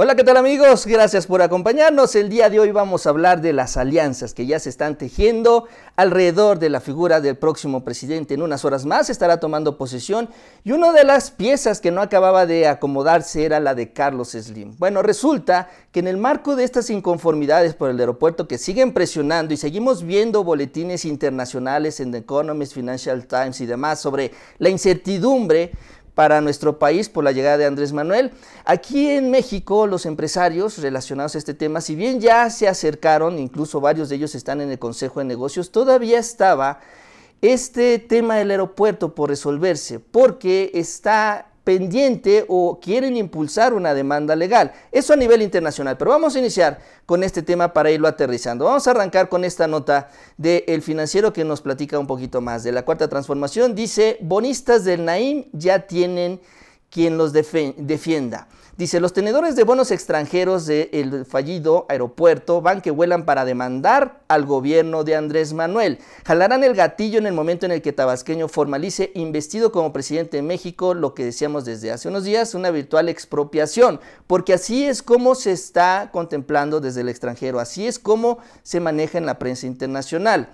Hola, ¿qué tal amigos? Gracias por acompañarnos. El día de hoy vamos a hablar de las alianzas que ya se están tejiendo alrededor de la figura del próximo presidente. En unas horas más estará tomando posesión y una de las piezas que no acababa de acomodarse era la de Carlos Slim. Bueno, resulta que en el marco de estas inconformidades por el aeropuerto que siguen presionando y seguimos viendo boletines internacionales en The Economist, Financial Times y demás sobre la incertidumbre para nuestro país por la llegada de Andrés Manuel. Aquí en México los empresarios relacionados a este tema, si bien ya se acercaron, incluso varios de ellos están en el Consejo de Negocios, todavía estaba este tema del aeropuerto por resolverse, porque está pendiente o quieren impulsar una demanda legal. Eso a nivel internacional, pero vamos a iniciar con este tema para irlo aterrizando. Vamos a arrancar con esta nota del El financiero que nos platica un poquito más de la cuarta transformación. Dice, bonistas del Naim ya tienen quien los defienda. Dice, los tenedores de bonos extranjeros del fallido aeropuerto van que vuelan para demandar al gobierno de Andrés Manuel. Jalarán el gatillo en el momento en el que Tabasqueño formalice, investido como presidente de México, lo que decíamos desde hace unos días, una virtual expropiación, porque así es como se está contemplando desde el extranjero, así es como se maneja en la prensa internacional.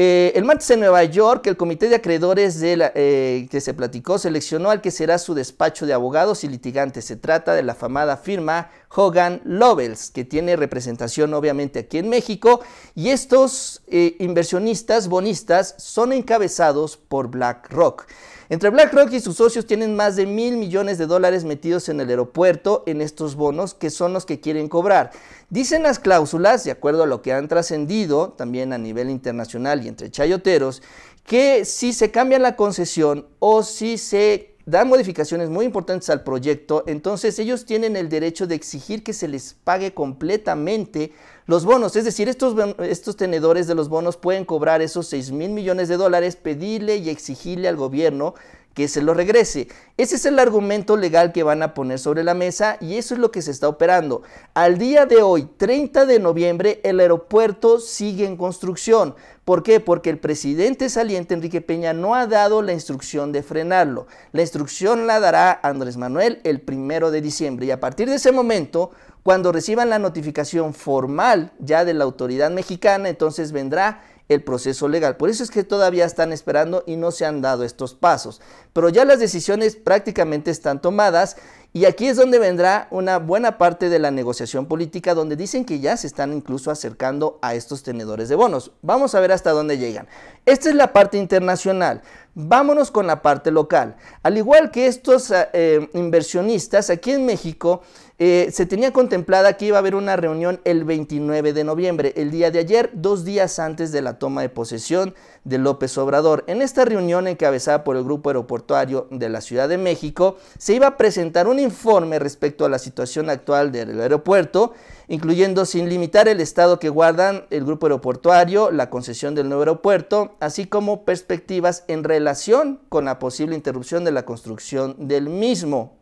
Eh, el martes en Nueva York, el comité de acreedores de eh, que se platicó seleccionó al que será su despacho de abogados y litigantes. Se trata de la famada firma Hogan Lovells, que tiene representación obviamente aquí en México. Y estos eh, inversionistas bonistas son encabezados por BlackRock. Entre BlackRock y sus socios tienen más de mil millones de dólares metidos en el aeropuerto en estos bonos que son los que quieren cobrar. Dicen las cláusulas, de acuerdo a lo que han trascendido también a nivel internacional y entre chayoteros, que si se cambia la concesión o si se dan modificaciones muy importantes al proyecto, entonces ellos tienen el derecho de exigir que se les pague completamente los bonos. Es decir, estos, estos tenedores de los bonos pueden cobrar esos 6 mil millones de dólares, pedirle y exigirle al gobierno que se lo regrese. Ese es el argumento legal que van a poner sobre la mesa y eso es lo que se está operando. Al día de hoy, 30 de noviembre, el aeropuerto sigue en construcción. ¿Por qué? Porque el presidente saliente, Enrique Peña, no ha dado la instrucción de frenarlo. La instrucción la dará Andrés Manuel el primero de diciembre. Y a partir de ese momento, cuando reciban la notificación formal ya de la autoridad mexicana, entonces vendrá el proceso legal. Por eso es que todavía están esperando y no se han dado estos pasos. Pero ya las decisiones prácticamente están tomadas y aquí es donde vendrá una buena parte de la negociación política donde dicen que ya se están incluso acercando a estos tenedores de bonos. Vamos a ver hasta dónde llegan. Esta es la parte internacional. Vámonos con la parte local. Al igual que estos eh, inversionistas, aquí en México eh, se tenía contemplada que iba a haber una reunión el 29 de noviembre, el día de ayer, dos días antes de la toma de posesión de López Obrador. En esta reunión encabezada por el Grupo Aeroportuario de la Ciudad de México, se iba a presentar un informe respecto a la situación actual del aeropuerto, incluyendo sin limitar el estado que guardan el Grupo Aeroportuario, la concesión del nuevo aeropuerto, así como perspectivas en relación con la posible interrupción de la construcción del mismo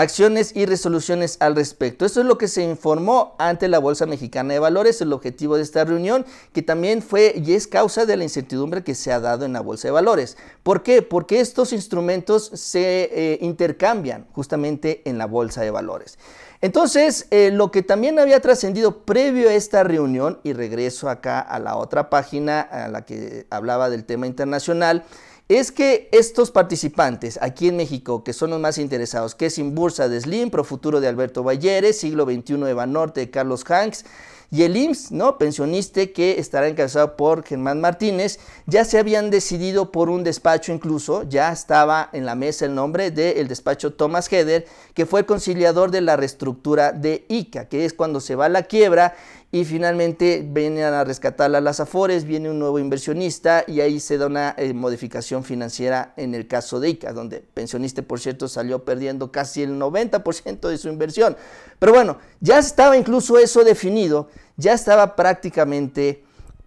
acciones y resoluciones al respecto. Esto es lo que se informó ante la Bolsa Mexicana de Valores, el objetivo de esta reunión, que también fue y es causa de la incertidumbre que se ha dado en la Bolsa de Valores. ¿Por qué? Porque estos instrumentos se eh, intercambian justamente en la Bolsa de Valores. Entonces, eh, lo que también había trascendido previo a esta reunión, y regreso acá a la otra página a la que hablaba del tema internacional, es que estos participantes aquí en México, que son los más interesados, que es Inbursa de Slim, Profuturo de Alberto Valleres, Siglo XXI de Banorte de Carlos Hanks, y el IMSS, ¿no? pensionista que estará encabezado por Germán Martínez, ya se habían decidido por un despacho incluso, ya estaba en la mesa el nombre del despacho Thomas Heder, que fue conciliador de la reestructura de ICA, que es cuando se va a la quiebra y finalmente vienen a rescatar a las Afores, viene un nuevo inversionista y ahí se da una eh, modificación financiera en el caso de ICA, donde pensionista, por cierto, salió perdiendo casi el 90% de su inversión. Pero bueno, ya estaba incluso eso definido, ya estaba prácticamente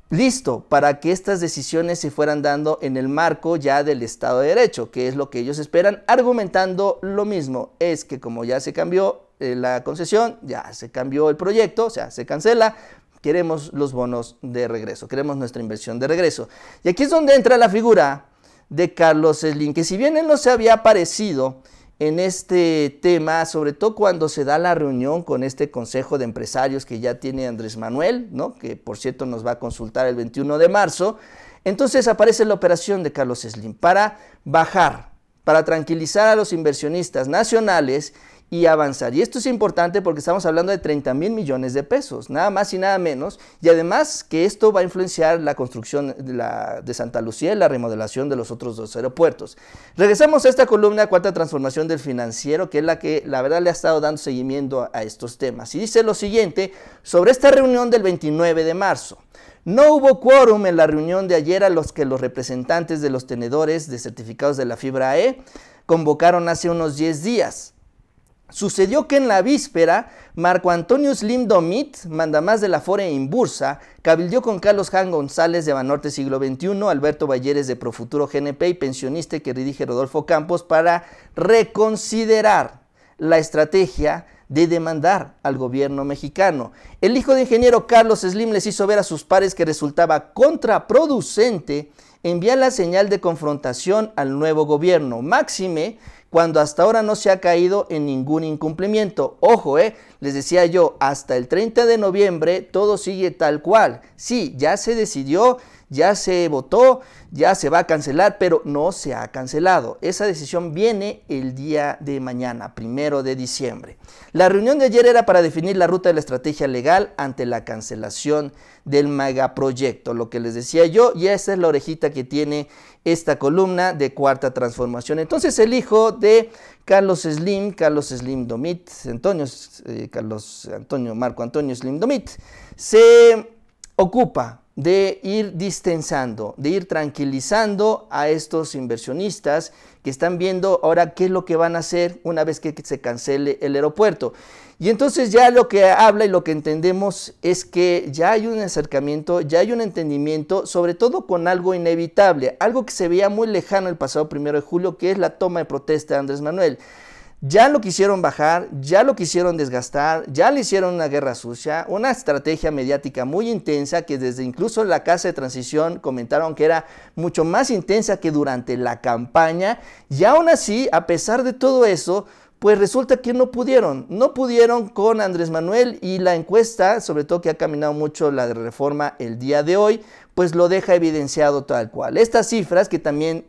listo para que estas decisiones se fueran dando en el marco ya del Estado de Derecho, que es lo que ellos esperan, argumentando lo mismo, es que como ya se cambió eh, la concesión, ya se cambió el proyecto, o sea, se cancela, queremos los bonos de regreso, queremos nuestra inversión de regreso. Y aquí es donde entra la figura de Carlos Slim, que si bien él no se había aparecido en este tema, sobre todo cuando se da la reunión con este consejo de empresarios que ya tiene Andrés Manuel, ¿no? que por cierto nos va a consultar el 21 de marzo, entonces aparece la operación de Carlos Slim para bajar, para tranquilizar a los inversionistas nacionales y avanzar. Y esto es importante porque estamos hablando de 30 mil millones de pesos, nada más y nada menos. Y además que esto va a influenciar la construcción de, Santa Lucía y la remodelación de los otros dos aeropuertos. Regresamos a esta columna, cuarta transformación del financiero, que es la que la verdad le ha estado dando seguimiento a, estos temas. Y dice lo siguiente sobre esta reunión del 29 de marzo. No hubo quórum en la reunión de ayer a los que los representantes de los tenedores de certificados de la fibra E convocaron hace unos 10 días. Sucedió que en la víspera, Marco Antonio Slim Domit, mandamás de la Fora en Bursa, cabildió con Carlos Jan González de Banorte Siglo XXI, Alberto Valleres de Profuturo GNP y pensionista que dirige Rodolfo Campos para reconsiderar la estrategia de demandar al gobierno mexicano. El hijo de ingeniero Carlos Slim les hizo ver a sus pares que resultaba contraproducente envía la señal de confrontación al nuevo gobierno, máxime cuando hasta ahora no se ha caído en ningún incumplimiento. Ojo, eh, les decía yo, hasta el 30 de noviembre todo sigue tal cual. Sí, ya se decidió, ya se votó, ya se va a cancelar, pero no se ha cancelado. Esa decisión viene el día de mañana, primero de diciembre. La reunión de ayer era para definir la ruta de la estrategia legal ante la cancelación del megaproyecto, lo que les decía yo, y esa es la orejita que tiene esta columna de cuarta transformación. Entonces el hijo de Carlos Slim, Carlos Slim Domit, Antonio, eh, Carlos Antonio, Marco Antonio Slim Domit, se ocupa de ir distensando, de ir tranquilizando a estos inversionistas que están viendo ahora qué es lo que van a hacer una vez que se cancele el aeropuerto. Y entonces ya lo que habla y lo que entendemos es que ya hay un acercamiento, ya hay un entendimiento, sobre todo con algo inevitable, algo que se veía muy lejano el pasado primero de julio, que es la toma de protesta de Andrés Manuel. Ya lo quisieron bajar, ya lo quisieron desgastar, ya le hicieron una guerra sucia, una estrategia mediática muy intensa que desde incluso la Casa de Transición comentaron que era mucho más intensa que durante la campaña. Y aún así, a pesar de todo eso, pues resulta que no pudieron, no pudieron con Andrés Manuel y la encuesta, sobre todo que ha caminado mucho la de reforma el día de hoy, pues lo deja evidenciado tal cual. Estas cifras que también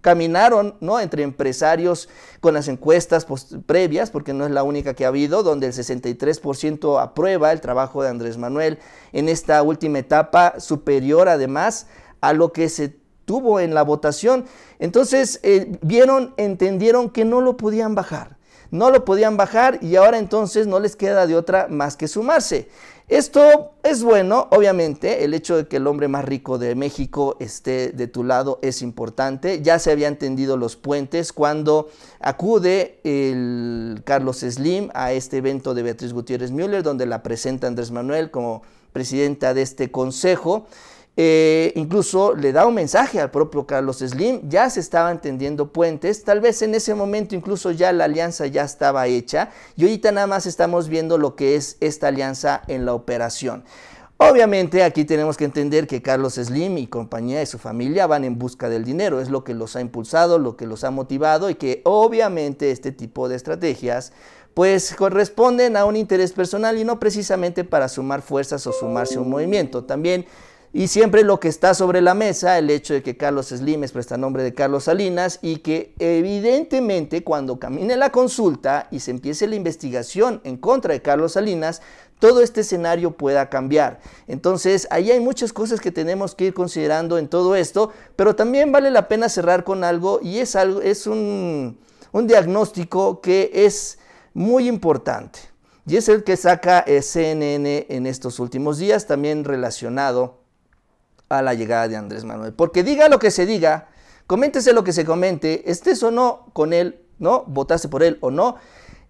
caminaron ¿no? entre empresarios con las encuestas previas, porque no es la única que ha habido, donde el 63% aprueba el trabajo de Andrés Manuel en esta última etapa, superior además a lo que se tuvo en la votación. Entonces, eh, vieron, entendieron que no lo podían bajar no lo podían bajar y ahora entonces no les queda de otra más que sumarse. Esto es bueno, obviamente, el hecho de que el hombre más rico de México esté de tu lado es importante. Ya se habían tendido los puentes cuando acude el Carlos Slim a este evento de Beatriz Gutiérrez Müller, donde la presenta Andrés Manuel como presidenta de este consejo. Eh, incluso le da un mensaje al propio Carlos Slim, ya se estaban tendiendo puentes, tal vez en ese momento incluso ya la alianza ya estaba hecha y ahorita nada más estamos viendo lo que es esta alianza en la operación. Obviamente aquí tenemos que entender que Carlos Slim y compañía y su familia van en busca del dinero, es lo que los ha impulsado, lo que los ha motivado y que obviamente este tipo de estrategias pues corresponden a un interés personal y no precisamente para sumar fuerzas o sumarse a un movimiento. También y siempre lo que está sobre la mesa, el hecho de que Carlos Slim es nombre de Carlos Salinas y que evidentemente cuando camine la consulta y se empiece la investigación en contra de Carlos Salinas, todo este escenario pueda cambiar. Entonces, ahí hay muchas cosas que tenemos que ir considerando en todo esto, pero también vale la pena cerrar con algo y es, algo, es un, un diagnóstico que es muy importante. Y es el que saca eh, CNN en estos últimos días, también relacionado a la llegada de Andrés Manuel. Porque diga lo que se diga, coméntese lo que se comente, estés o no con él, ¿no? Votaste por él o no.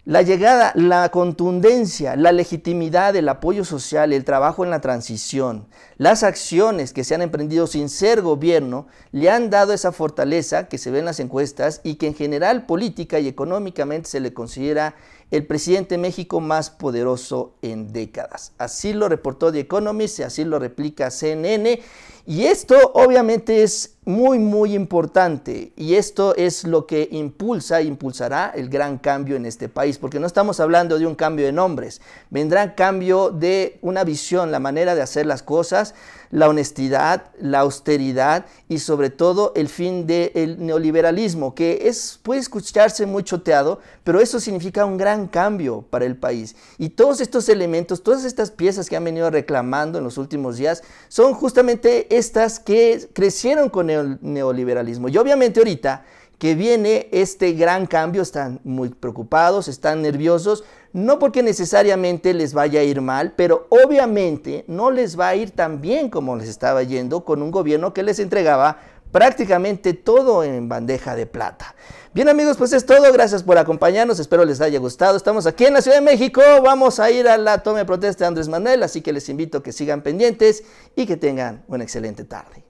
La llegada, la contundencia, la legitimidad, el apoyo social, el trabajo en la transición, las acciones que se han emprendido sin ser gobierno, le han dado esa fortaleza que se ve en las encuestas y que en general política y económicamente se le considera el presidente de México más poderoso en décadas. Así lo reportó The Economist y así lo replica CNN. Y esto obviamente es muy, muy importante. Y esto es lo que impulsa e impulsará el gran cambio en este país, porque no estamos hablando de un cambio de nombres. Vendrá cambio de una visión, la manera de hacer las cosas la honestidad, la austeridad y sobre todo el fin del neoliberalismo, que es, puede escucharse muy choteado, pero eso significa un gran cambio para el país. Y todos estos elementos, todas estas piezas que han venido reclamando en los últimos días, son justamente estas que crecieron con el neoliberalismo. Y obviamente ahorita que viene este gran cambio, están muy preocupados, están nerviosos, no porque necesariamente les vaya a ir mal, pero obviamente no les va a ir tan bien como les estaba yendo con un gobierno que les entregaba prácticamente todo en bandeja de plata. Bien amigos, pues es todo. Gracias por acompañarnos. Espero les haya gustado. Estamos aquí en la Ciudad de México. Vamos a ir a la toma de protesta de Andrés Manuel, así que les invito a que sigan pendientes y que tengan una excelente tarde.